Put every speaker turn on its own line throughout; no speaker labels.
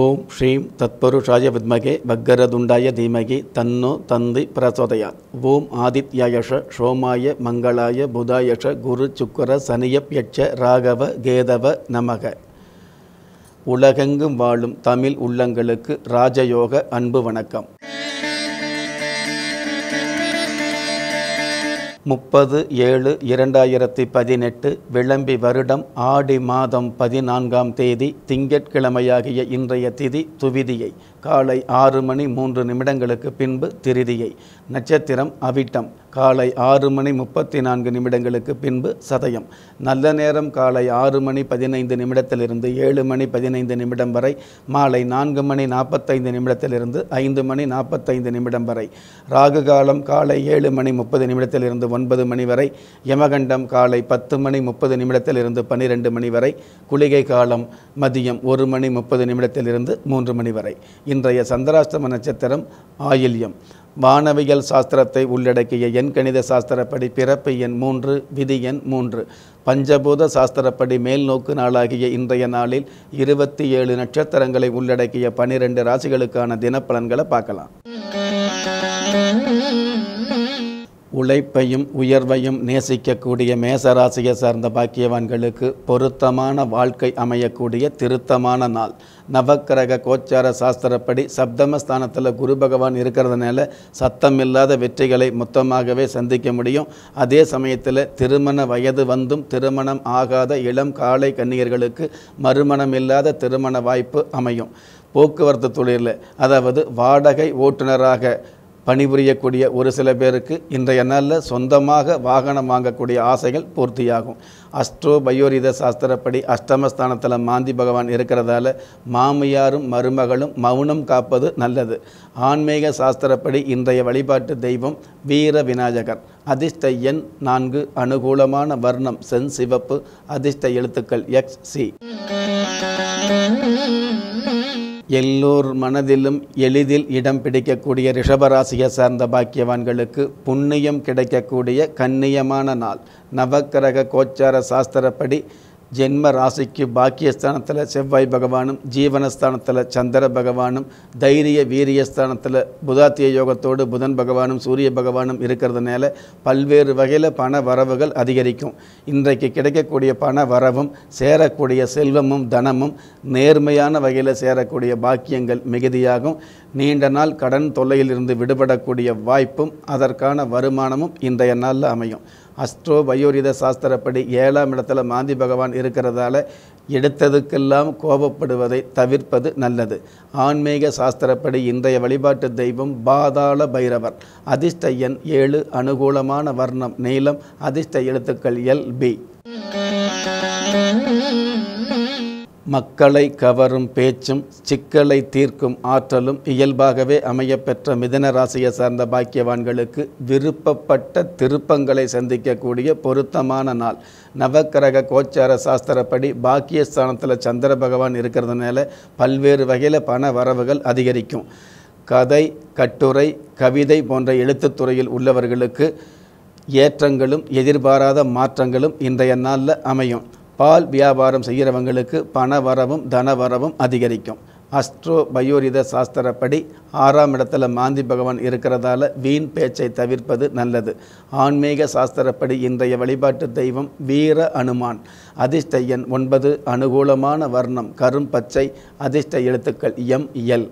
ஓம் ஸ்ரீம் தத்பருஷாய வித்மகே பக்கரதுண்டாய தீமகி தன்னு தந்தி பிரசோதயாத் ஓம் ஆதித்யாயஷ சோமாய மங்களாய புதாயஷ குரு சுக்கர சனியப்யட்ச ராகவ கேதவ நமக உலகெங்கும் வாழும் தமிழ் உள்ளங்களுக்கு ராஜயோக அன்பு வணக்கம் முப்பது ஏழு இரண்டாயிரத்தி பதினெட்டு விளம்பி வருடம் ஆடி மாதம் பதினான்காம் தேதி திங்கட்கிழமையாகிய இன்றைய திதி துவிதியை காலை ஆறு மணி மூன்று நிமிடங்களுக்கு பின்பு திருதியை நட்சத்திரம் அவிட்டம் காலை ஆறு மணி முப்பத்தி நான்கு நிமிடங்களுக்கு பின்பு சதயம் நல்ல நேரம் காலை ஆறு மணி பதினைந்து நிமிடத்திலிருந்து ஏழு மணி பதினைந்து நிமிடம் வரை மாலை நான்கு மணி நாற்பத்தைந்து நிமிடத்திலிருந்து ஐந்து மணி நாற்பத்தைந்து நிமிடம் வரை ராகு காலம் காலை ஏழு மணி முப்பது நிமிடத்திலிருந்து ஒன்பது மணி வரை யமகண்டம் காலை பத்து மணி முப்பது நிமிடத்திலிருந்து பன்னிரெண்டு மணி வரை குளிகை காலம் மதியம் ஒரு மணி முப்பது நிமிடத்திலிருந்து மூன்று மணி வரை இன்றைய சந்திராஷ்டம நட்சத்திரம் ஆயில்யம் வானவியல் சாஸ்திரத்தை உள்ளடக்கிய எண் கணித சாஸ்திரப்படி பிறப்பு எண் மூன்று விதி எண் மூன்று பஞ்சபூத சாஸ்திரப்படி மேல் நோக்கு நாளாகிய இன்றைய நாளில் இருபத்தி ஏழு நட்சத்திரங்களை உள்ளடக்கிய பனிரெண்டு ராசிகளுக்கான தினப்பலன்களை பார்க்கலாம் உழைப்பையும் உயர்வையும் நேசிக்கக்கூடிய மேசராசியை சார்ந்த பாக்கியவான்களுக்கு பொருத்தமான வாழ்க்கை அமையக்கூடிய திருத்தமான நாள் நவக்கிரக கோச்சார சாஸ்திரப்படி சப்தமஸ்தானத்தில் குரு பகவான் இருக்கிறதுனால இல்லாத வெற்றிகளை மொத்தமாகவே சந்திக்க முடியும் அதே சமயத்தில் திருமண வயது வந்தும் திருமணம் ஆகாத இளம் காலை கன்னியர்களுக்கு மறுமணம் இல்லாத திருமண வாய்ப்பு அமையும் போக்குவரத்து தொழிலில் அதாவது வாடகை ஓட்டுநராக பணிபுரியக்கூடிய ஒரு சில பேருக்கு இன்றைய நாளில் சொந்தமாக வாகனம் வாங்கக்கூடிய ஆசைகள் பூர்த்தியாகும் அஸ்ட்ரோ பயோரித சாஸ்திரப்படி அஷ்டமஸ்தானத்தில் மாந்தி பகவான் இருக்கிறதால மாமியாரும் மருமகளும் மௌனம் காப்பது நல்லது ஆன்மீக சாஸ்திரப்படி இன்றைய வழிபாட்டு தெய்வம் வீர விநாயகர் அதிர்ஷ்ட எண் நான்கு அனுகூலமான வர்ணம் சென் சிவப்பு அதிர்ஷ்ட எழுத்துக்கள் எக்ஸ் சி எல்லோர் மனதிலும் எளிதில் இடம் பிடிக்கக்கூடிய ரிஷபராசியை சார்ந்த பாக்கியவான்களுக்கு புண்ணியம் கிடைக்கக்கூடிய கண்ணியமான நாள் நவக்கிரக கோச்சார சாஸ்திரப்படி ஜென்ம ராசிக்கு பாக்கியஸ்தானத்தில் செவ்வாய் பகவானும் ஜீவனஸ்தானத்தில் சந்திர பகவானும் தைரிய வீரியஸ்தானத்தில் புதாத்திய யோகத்தோடு புதன் பகவானும் சூரிய பகவானும் இருக்கிறதுனால பல்வேறு வகையில் பண வரவுகள் அதிகரிக்கும் இன்றைக்கு கிடைக்கக்கூடிய பண வரவும் சேரக்கூடிய செல்வமும் தனமும் நேர்மையான வகையில் சேரக்கூடிய பாக்கியங்கள் மிகுதியாகும் நீண்ட நாள் கடன் தொல்லையிலிருந்து விடுபடக்கூடிய வாய்ப்பும் அதற்கான வருமானமும் இன்றைய நாளில் அமையும் அஸ்ட்ரோ வயோரித சாஸ்திரப்படி ஏழாம் இடத்துல மாந்தி பகவான் இருக்கிறதால எடுத்ததுக்கெல்லாம் கோபப்படுவதை தவிர்ப்பது நல்லது ஆன்மீக சாஸ்திரப்படி இன்றைய வழிபாட்டு தெய்வம் பாதாள பைரவர் அதிர்ஷ்ட எண் ஏழு அனுகூலமான வர்ணம் நீளம் அதிர்ஷ்ட எழுத்துக்கள் எல் பி மக்களை கவரும் பேச்சும் சிக்கலை தீர்க்கும் ஆற்றலும் இயல்பாகவே அமையப்பெற்ற மிதன ராசியை சார்ந்த பாக்கியவான்களுக்கு விருப்பப்பட்ட திருப்பங்களை சந்திக்கக்கூடிய பொருத்தமான நாள் நவக்கிரக கோச்சார சாஸ்திரப்படி பாக்கியஸ்தானத்தில் சந்திர பகவான் இருக்கிறதுனால பல்வேறு வகையில் பண வரவுகள் அதிகரிக்கும் கதை கட்டுரை கவிதை போன்ற எழுத்துத் துறையில் உள்ளவர்களுக்கு ஏற்றங்களும் எதிர்பாராத மாற்றங்களும் இன்றைய நாளில் அமையும் பால் வியாபாரம் செய்கிறவங்களுக்கு பண வரவும் தன வரவும் அதிகரிக்கும் அஸ்ட்ரோ பயோரித சாஸ்திரப்படி ஆறாம் இடத்துல மாந்தி பகவான் இருக்கிறதால வீண் பேச்சை தவிர்ப்பது நல்லது ஆன்மீக சாஸ்திரப்படி இன்றைய வழிபாட்டு தெய்வம் வீர அனுமான் அதிர்ஷ்ட எண் ஒன்பது அனுகூலமான வர்ணம் கரும் பச்சை அதிர்ஷ்ட எழுத்துக்கள் எம் எல்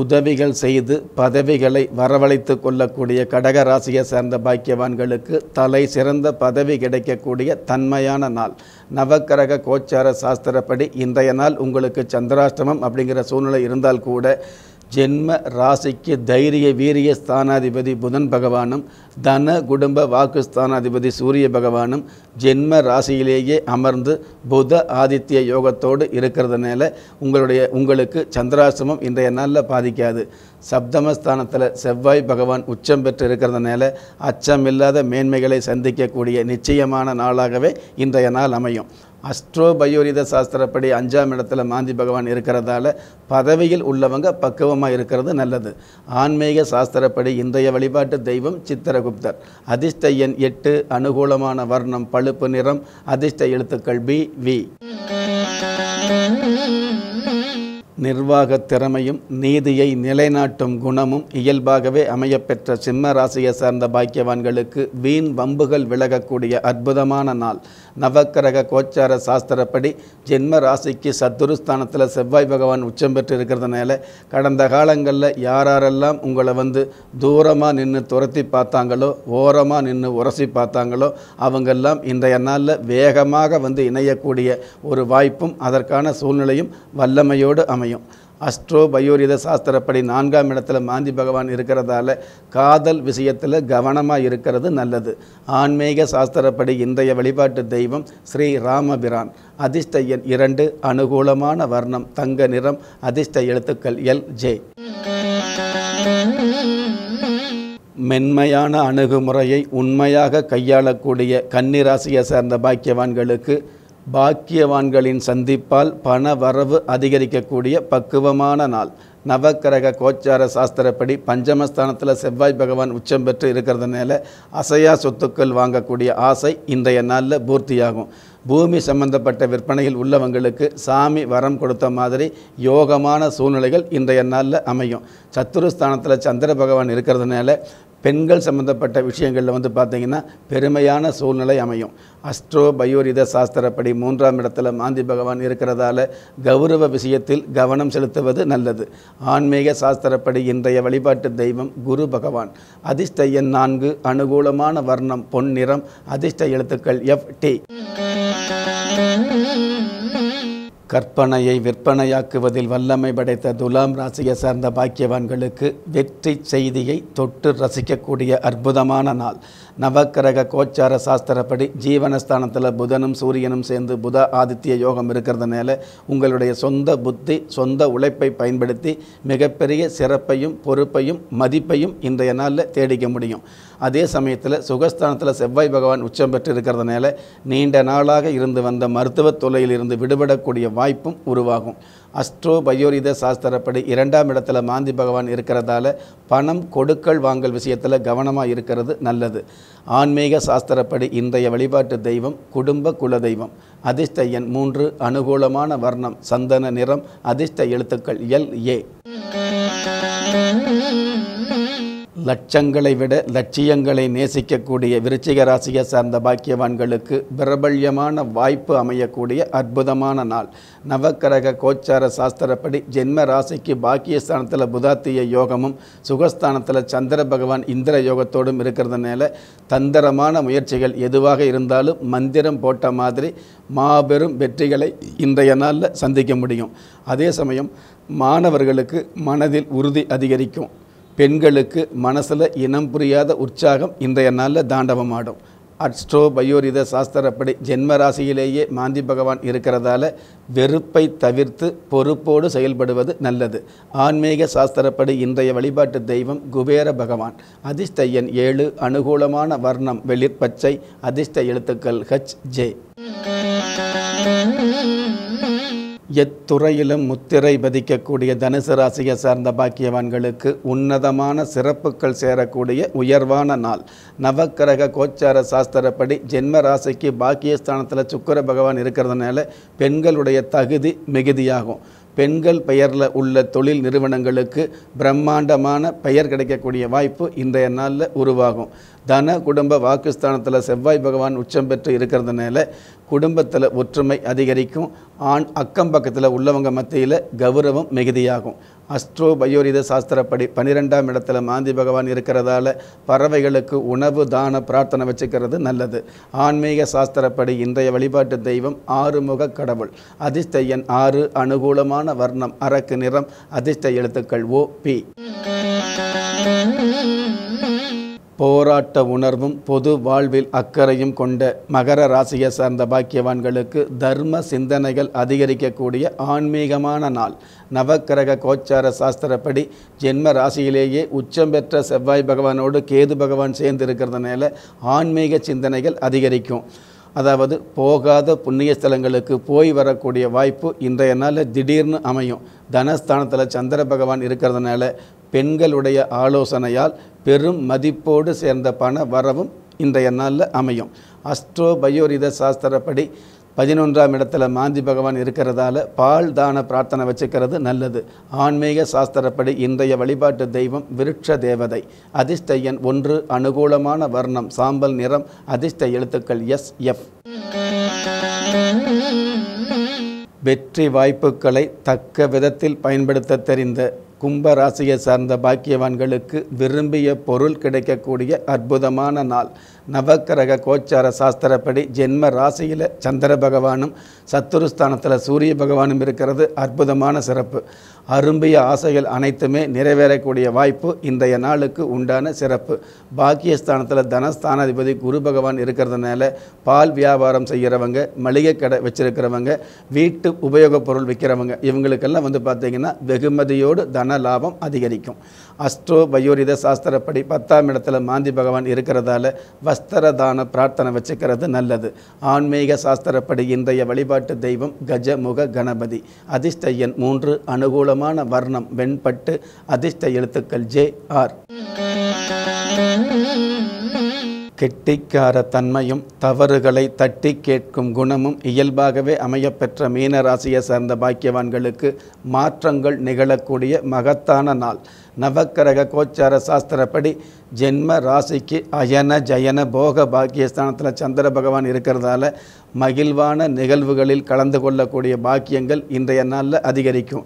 உதவிகள் செய்து பதவிகளை வரவழைத்து கொள்ளக்கூடிய கடகராசியை சேர்ந்த பாக்கியவான்களுக்கு தலை சிறந்த பதவி கிடைக்கக்கூடிய தன்மையான நாள் நவக்கிரக கோச்சார சாஸ்திரப்படி இன்றைய நாள் உங்களுக்கு சந்திராஷ்டமம் அப்படிங்கிற சூழ்நிலை இருந்தால் கூட ஜென்ம ராசிக்கு தைரிய வீரிய ஸ்தானாதிபதி புதன் பகவானும் தன குடும்ப வாக்கு ஸ்தானாதிபதி சூரிய பகவானும் ஜென்ம ராசியிலேயே அமர்ந்து புத ஆதித்ய யோகத்தோடு இருக்கிறதுனால உங்களுடைய உங்களுக்கு சந்திராசிரமம் இன்றைய நாளில் பாதிக்காது சப்தமஸ்தானத்தில் செவ்வாய் பகவான் உச்சம் பெற்று இருக்கிறதுனால அச்சமில்லாத மேன்மைகளை சந்திக்கக்கூடிய நிச்சயமான நாளாகவே இன்றைய நாள் அமையும் அஸ்ட்ரோ பயோரித சாஸ்திரப்படி அஞ்சாம் இடத்துல மாந்தி பகவான் இருக்கிறதால பதவியில் உள்ளவங்க பக்குவமாக இருக்கிறது நல்லது ஆன்மீக சாஸ்திரப்படி இன்றைய வழிபாட்டு தெய்வம் சித்திரகுப்தர் அதிர்ஷ்ட எண் எட்டு அனுகூலமான வர்ணம் பழுப்பு நிறம் அதிர்ஷ்ட எழுத்துக்கள் பி வி நிர்வாக திறமையும் நீதியை நிலைநாட்டும் குணமும் இயல்பாகவே அமையப்பெற்ற சிம்ம ராசியை சார்ந்த பாக்கியவான்களுக்கு வீண் வம்புகள் விலகக்கூடிய அற்புதமான நாள் நவக்கிரக கோச்சார சாஸ்திரப்படி ஜென்ம ராசிக்கு சத்துருஸ்தானத்தில் செவ்வாய் பகவான் உச்சம் பெற்று இருக்கிறதுனால கடந்த காலங்களில் யாரெல்லாம் உங்களை வந்து தூரமாக நின்று துரத்தி பார்த்தாங்களோ ஓரமாக நின்று உரசி பார்த்தாங்களோ அவங்கெல்லாம் இன்றைய நாளில் வேகமாக வந்து இணையக்கூடிய ஒரு வாய்ப்பும் அதற்கான சூழ்நிலையும் வல்லமையோடு அமையும் அமையும் அஸ்ட்ரோ பயோரித சாஸ்திரப்படி நான்காம் இடத்துல மாந்தி பகவான் இருக்கிறதால காதல் விஷயத்தில் கவனமாக இருக்கிறது நல்லது ஆன்மீக சாஸ்திரப்படி இன்றைய வழிபாட்டு தெய்வம் ஸ்ரீ ராமபிரான் அதிர்ஷ்ட எண் இரண்டு அனுகூலமான வர்ணம் தங்க நிறம் அதிர்ஷ்ட எழுத்துக்கள் எல் ஜே மென்மையான அணுகுமுறையை உண்மையாக கையாளக்கூடிய கன்னிராசியை சேர்ந்த பாக்கியவான்களுக்கு பாக்கியவான்களின் சந்திப்பால் பண வரவு அதிகரிக்கக்கூடிய பக்குவமான நாள் நவக்கிரக கோச்சார சாஸ்திரப்படி பஞ்சமஸ்தானத்தில் செவ்வாய் பகவான் உச்சம் பெற்று இருக்கிறதுனால அசையா சொத்துக்கள் வாங்கக்கூடிய ஆசை இன்றைய நாளில் பூர்த்தியாகும் பூமி சம்பந்தப்பட்ட விற்பனையில் உள்ளவங்களுக்கு சாமி வரம் கொடுத்த மாதிரி யோகமான சூழ்நிலைகள் இன்றைய நாளில் அமையும் சத்துருஸ்தானத்தில் சந்திர பகவான் இருக்கிறதுனால பெண்கள் சம்மந்தப்பட்ட விஷயங்களில் வந்து பார்த்திங்கன்னா பெருமையான சூழ்நிலை அமையும் அஸ்ட்ரோ பயோரித சாஸ்திரப்படி மூன்றாம் இடத்துல மாந்தி பகவான் இருக்கிறதால கௌரவ விஷயத்தில் கவனம் செலுத்துவது நல்லது ஆன்மீக சாஸ்திரப்படி இன்றைய வழிபாட்டு தெய்வம் குரு பகவான் அதிர்ஷ்ட எண் நான்கு அனுகூலமான வர்ணம் பொன்னிறம் அதிர்ஷ்ட எழுத்துக்கள் எஃப் டி கற்பனையை விற்பனையாக்குவதில் வல்லமை படைத்த துலாம் ராசியை சார்ந்த பாக்கியவான்களுக்கு வெற்றி செய்தியை தொட்டு ரசிக்கக்கூடிய அற்புதமான நாள் நவக்கிரக கோச்சார சாஸ்திரப்படி ஜீவனஸ்தானத்தில் புதனும் சூரியனும் சேர்ந்து புத ஆதித்ய யோகம் இருக்கிறதுனால உங்களுடைய சொந்த புத்தி சொந்த உழைப்பை பயன்படுத்தி மிகப்பெரிய சிறப்பையும் பொறுப்பையும் மதிப்பையும் இன்றைய நாளில் தேடிக்க முடியும் அதே சமயத்தில் சுகஸ்தானத்தில் செவ்வாய் பகவான் உச்சம் பெற்று இருக்கிறதுனால நீண்ட நாளாக இருந்து வந்த மருத்துவத் தொலையில் இருந்து விடுபடக்கூடிய வாய்ப்பும் உருவாகும் அஸ்ட்ரோ பயோரித சாஸ்திரப்படி இரண்டாம் இடத்துல மாந்தி பகவான் இருக்கிறதால பணம் கொடுக்கல் வாங்கல் விஷயத்தில் கவனமாக இருக்கிறது நல்லது ஆன்மீக சாஸ்திரப்படி இன்றைய வழிபாட்டு தெய்வம் குடும்ப குல தெய்வம் அதிர்ஷ்ட எண் மூன்று அனுகூலமான வர்ணம் சந்தன நிறம் அதிர்ஷ்ட எழுத்துக்கள் எல் ஏ லட்சங்களை விட லட்சியங்களை நேசிக்கக்கூடிய விருச்சிக ராசியை சார்ந்த பாக்கியவான்களுக்கு பிரபல்யமான வாய்ப்பு அமையக்கூடிய அற்புதமான நாள் நவக்கரக கோச்சார சாஸ்திரப்படி ஜென்ம ராசிக்கு பாக்கியஸ்தானத்தில் புதாத்திய யோகமும் சுகஸ்தானத்தில் சந்திர பகவான் இந்திர யோகத்தோடும் இருக்கிறதுனால தந்திரமான முயற்சிகள் எதுவாக இருந்தாலும் மந்திரம் போட்ட மாதிரி மாபெரும் வெற்றிகளை இன்றைய நாளில் சந்திக்க முடியும் அதே சமயம் மாணவர்களுக்கு மனதில் உறுதி அதிகரிக்கும் பெண்களுக்கு மனசில் இனம் புரியாத உற்சாகம் இன்றைய நாளில் தாண்டவமாடும் அட்ஸ்ட்ரோ பயோரித சாஸ்திரப்படி ஜென்ம ராசியிலேயே மாந்தி பகவான் இருக்கிறதால வெறுப்பை தவிர்த்து பொறுப்போடு செயல்படுவது நல்லது ஆன்மீக சாஸ்திரப்படி இன்றைய வழிபாட்டு தெய்வம் குபேர பகவான் அதிர்ஷ்ட எண் ஏழு அனுகூலமான வர்ணம் வெளிர்பச்சை அதிர்ஷ்ட எழுத்துக்கள் ஹச் ஜே எத்துறையிலும் முத்திரை பதிக்கக்கூடிய தனுசு ராசியை சார்ந்த பாக்கியவான்களுக்கு உன்னதமான சிறப்புகள் சேரக்கூடிய உயர்வான நாள் நவக்கிரக கோச்சார சாஸ்திரப்படி ஜென்ம ராசிக்கு பாக்கியஸ்தானத்தில் சுக்கர பகவான் இருக்கிறதுனால பெண்களுடைய தகுதி மிகுதியாகும் பெண்கள் பெயரில் உள்ள தொழில் நிறுவனங்களுக்கு பிரம்மாண்டமான பெயர் கிடைக்கக்கூடிய வாய்ப்பு இன்றைய நாளில் உருவாகும் தன குடும்ப வாக்குஸ்தானத்தில் செவ்வாய் பகவான் உச்சம் பெற்று இருக்கிறதுனால குடும்பத்தில் ஒற்றுமை அதிகரிக்கும் ஆண் அக்கம் பக்கத்தில் உள்ளவங்க மத்தியில் கௌரவம் மிகுதியாகும் அஸ்ட்ரோ பயோரித சாஸ்திரப்படி பன்னிரெண்டாம் இடத்துல மாந்தி பகவான் இருக்கிறதால பறவைகளுக்கு உணவு தான பிரார்த்தனை வச்சுக்கிறது நல்லது ஆன்மீக சாஸ்திரப்படி இன்றைய வழிபாட்டு தெய்வம் ஆறுமுக கடவுள் அதிர்ஷ்ட ஆறு அனுகூலமான வர்ணம் அரக்கு நிறம் அதிர்ஷ்ட எழுத்துக்கள் ஓ பி போராட்ட உணர்வும் பொது வாழ்வில் அக்கறையும் கொண்ட மகர ராசியை சார்ந்த பாக்கியவான்களுக்கு தர்ம சிந்தனைகள் அதிகரிக்கக்கூடிய ஆன்மீகமான நாள் நவக்கிரக கோச்சார சாஸ்திரப்படி ஜென்ம ராசியிலேயே உச்சம் பெற்ற செவ்வாய் பகவானோடு கேது பகவான் சேர்ந்து இருக்கிறதுனால ஆன்மீக சிந்தனைகள் அதிகரிக்கும் அதாவது போகாத புண்ணிய ஸ்தலங்களுக்கு போய் வரக்கூடிய வாய்ப்பு இன்றைய நாளில் திடீர்னு அமையும் தனஸ்தானத்தில் சந்திர பகவான் இருக்கிறதுனால பெண்களுடைய ஆலோசனையால் பெரும் மதிப்போடு சேர்ந்த பண வரவும் இன்றைய நாளில் அமையும் அஸ்ட்ரோ பயோரித சாஸ்திரப்படி பதினொன்றாம் இடத்துல மாந்தி பகவான் இருக்கிறதால பால் தான பிரார்த்தனை வச்சுக்கிறது நல்லது ஆன்மீக சாஸ்திரப்படி இன்றைய வழிபாட்டு தெய்வம் விருட்ச தேவதை அதிர்ஷ்ட எண் ஒன்று அனுகூலமான வர்ணம் சாம்பல் நிறம் அதிர்ஷ்ட எழுத்துக்கள் எஸ் எஃப் வெற்றி வாய்ப்புகளை தக்க விதத்தில் பயன்படுத்த தெரிந்த கும்ப சார்ந்த பாக்கியவான்களுக்கு விரும்பிய பொருள் கிடைக்கக்கூடிய அற்புதமான நாள் நவக்கிரக கோச்சார சாஸ்திரப்படி ஜென்ம ராசியில் சந்திர பகவானும் சத்துருஸ்தானத்தில் சூரிய பகவானும் இருக்கிறது அற்புதமான சிறப்பு அரும்பிய ஆசைகள் அனைத்துமே நிறைவேறக்கூடிய வாய்ப்பு இன்றைய நாளுக்கு உண்டான சிறப்பு பாக்கியஸ்தானத்தில் தனஸ்தானாதிபதி குரு பகவான் இருக்கிறதுனால பால் வியாபாரம் செய்கிறவங்க மளிகை கடை வச்சுருக்கிறவங்க வீட்டு உபயோகப் பொருள் விற்கிறவங்க இவங்களுக்கெல்லாம் வந்து பார்த்தீங்கன்னா வெகுமதியோடு தன உண்டான லாபம் அதிகரிக்கும் அஸ்ட்ரோ வயோரித சாஸ்திரப்படி பத்தாம் இடத்துல மாந்தி பகவான் இருக்கிறதால வஸ்திர தான பிரார்த்தனை வச்சுக்கிறது நல்லது ஆன்மீக சாஸ்திரப்படி இன்றைய வழிபாட்டு தெய்வம் கஜமுக கணபதி அதிர்ஷ்ட மூன்று அனுகூலமான வர்ணம் வெண்பட்டு அதிர்ஷ்ட எழுத்துக்கள் ஜே ஆர் கெட்டிக்கார தன்மையும் தவறுகளை தட்டி கேட்கும் குணமும் இயல்பாகவே அமையப்பெற்ற மீனராசியை சார்ந்த பாக்கியவான்களுக்கு மாற்றங்கள் நிகழக்கூடிய மகத்தான நாள் நவக்கரக கோச்சார சாஸ்திரப்படி ஜென்ம ராசிக்கு அயன ஜயன போக பாக்கியஸ்தானத்தில் சந்திர பகவான் இருக்கிறதால மகிழ்வான நிகழ்வுகளில் கலந்து கொள்ளக்கூடிய பாக்கியங்கள் இன்றைய நாளில் அதிகரிக்கும்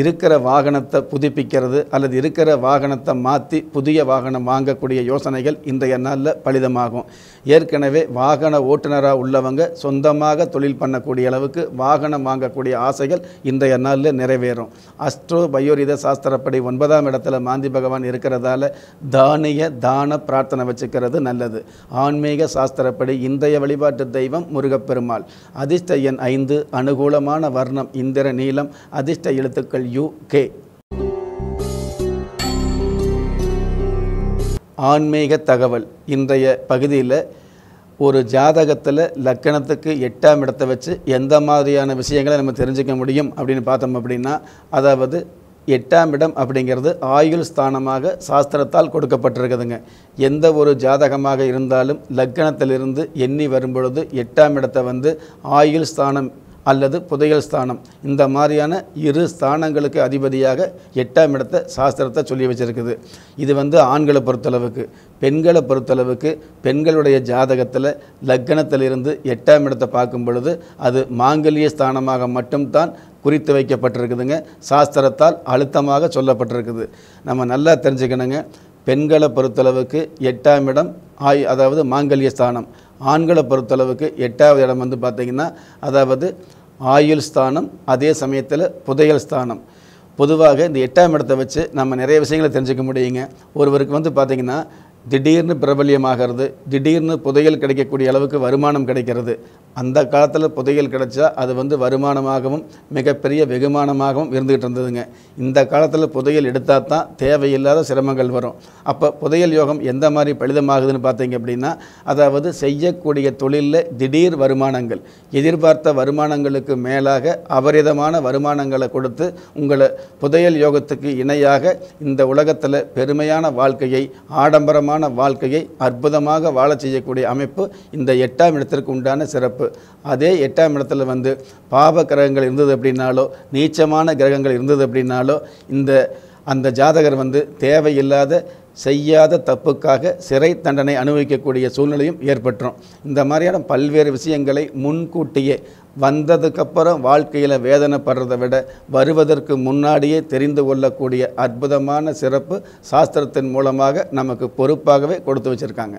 இருக்கிற வாகனத்தை புதுப்பிக்கிறது அல்லது இருக்கிற வாகனத்தை மாற்றி புதிய வாகனம் வாங்கக்கூடிய யோசனைகள் இன்றைய நாளில் பலிதமாகும் ஏற்கனவே வாகன ஓட்டுநராக உள்ளவங்க சொந்தமாக தொழில் பண்ணக்கூடிய அளவுக்கு வாகனம் வாங்கக்கூடிய ஆசைகள் இன்றைய நாளில் நிறைவேறும் அஸ்ட்ரோ பயோரித சாஸ்திரப்படி ஒன்பதாம் இடத்துல மாந்தி பகவான் இருக்கிறதால தானிய தான பிரார்த்தனை வச்சுக்கிறது நல்லது ஆன்மீக சாஸ்திரப்படி இன்றைய வழிபாட்டு தெய்வம் முருகப்பெருமாள் அதிர்ஷ்ட எண் ஐந்து அனுகூலமான வர்ணம் இந்திர நீளம் அதிர்ஷ்ட எழுத்துக்கள் கே ஆன்மீக தகவல் இன்றைய பகுதியில் ஒரு ஜாதகத்தில் லக்கணத்துக்கு எட்டாம் இடத்தை வச்சு எந்த மாதிரியான விஷயங்களை நம்ம தெரிஞ்சுக்க முடியும் அப்படின்னு பார்த்தோம் அப்படின்னா அதாவது எட்டாம் இடம் அப்படிங்கிறது ஆயுள் ஸ்தானமாக சாஸ்திரத்தால் கொடுக்கப்பட்டிருக்குதுங்க எந்த ஒரு ஜாதகமாக இருந்தாலும் லக்கணத்திலிருந்து எண்ணி வரும்பொழுது எட்டாம் இடத்தை வந்து ஆயுள் ஸ்தானம் அல்லது புதையல் ஸ்தானம் இந்த மாதிரியான இரு ஸ்தானங்களுக்கு அதிபதியாக எட்டாம் இடத்தை சாஸ்திரத்தை சொல்லி வச்சுருக்குது இது வந்து ஆண்களை பொறுத்தளவுக்கு பெண்களை பொறுத்தளவுக்கு பெண்களுடைய ஜாதகத்தில் லக்கணத்திலிருந்து எட்டாம் இடத்தை பார்க்கும் பொழுது அது மாங்கல்ய ஸ்தானமாக மட்டும்தான் குறித்து வைக்கப்பட்டிருக்குதுங்க சாஸ்திரத்தால் அழுத்தமாக சொல்லப்பட்டிருக்குது நம்ம நல்லா தெரிஞ்சுக்கணுங்க பெண்களை பொறுத்தளவுக்கு எட்டாம் இடம் ஆய் அதாவது மாங்கல்ய ஸ்தானம் ஆண்களை பொறுத்தளவுக்கு எட்டாவது இடம் வந்து பார்த்திங்கன்னா அதாவது ஆயுள் ஸ்தானம் அதே சமயத்தில் புதையல் ஸ்தானம் பொதுவாக இந்த எட்டாம் இடத்தை வச்சு நம்ம நிறைய விஷயங்களை தெரிஞ்சுக்க முடியுங்க ஒருவருக்கு வந்து பார்த்திங்கன்னா திடீர்னு பிரபல்யமாகிறது திடீர்னு புதையல் கிடைக்கக்கூடிய அளவுக்கு வருமானம் கிடைக்கிறது அந்த காலத்தில் புதையல் கிடைச்சா அது வந்து வருமானமாகவும் மிகப்பெரிய வெகுமானமாகவும் இருந்துகிட்டு இருந்ததுங்க இந்த காலத்தில் புதையல் எடுத்தால் தான் தேவையில்லாத சிரமங்கள் வரும் அப்போ புதையல் யோகம் எந்த மாதிரி பலிதமாகுதுன்னு பார்த்தீங்க அப்படின்னா அதாவது செய்யக்கூடிய தொழிலில் திடீர் வருமானங்கள் எதிர்பார்த்த வருமானங்களுக்கு மேலாக அபரிதமான வருமானங்களை கொடுத்து உங்களை புதையல் யோகத்துக்கு இணையாக இந்த உலகத்தில் பெருமையான வாழ்க்கையை ஆடம்பரமாக சுபிட்சமான வாழ்க்கையை அற்புதமாக வாழ செய்யக்கூடிய அமைப்பு இந்த எட்டாம் இடத்திற்கு உண்டான சிறப்பு அதே எட்டாம் இடத்துல வந்து பாப கிரகங்கள் இருந்தது அப்படின்னாலோ நீச்சமான கிரகங்கள் இருந்தது அப்படின்னாலோ இந்த அந்த ஜாதகர் வந்து தேவையில்லாத செய்யாத தப்புக்காக சிறை தண்டனை அனுபவிக்கக்கூடிய சூழ்நிலையும் ஏற்பட்டுரும் இந்த மாதிரியான பல்வேறு விஷயங்களை முன்கூட்டியே வந்ததுக்கப்புறம் வாழ்க்கையில் வேதனைப்படுறதை விட வருவதற்கு முன்னாடியே தெரிந்து கொள்ளக்கூடிய அற்புதமான சிறப்பு சாஸ்திரத்தின் மூலமாக நமக்கு பொறுப்பாகவே கொடுத்து வச்சுருக்காங்க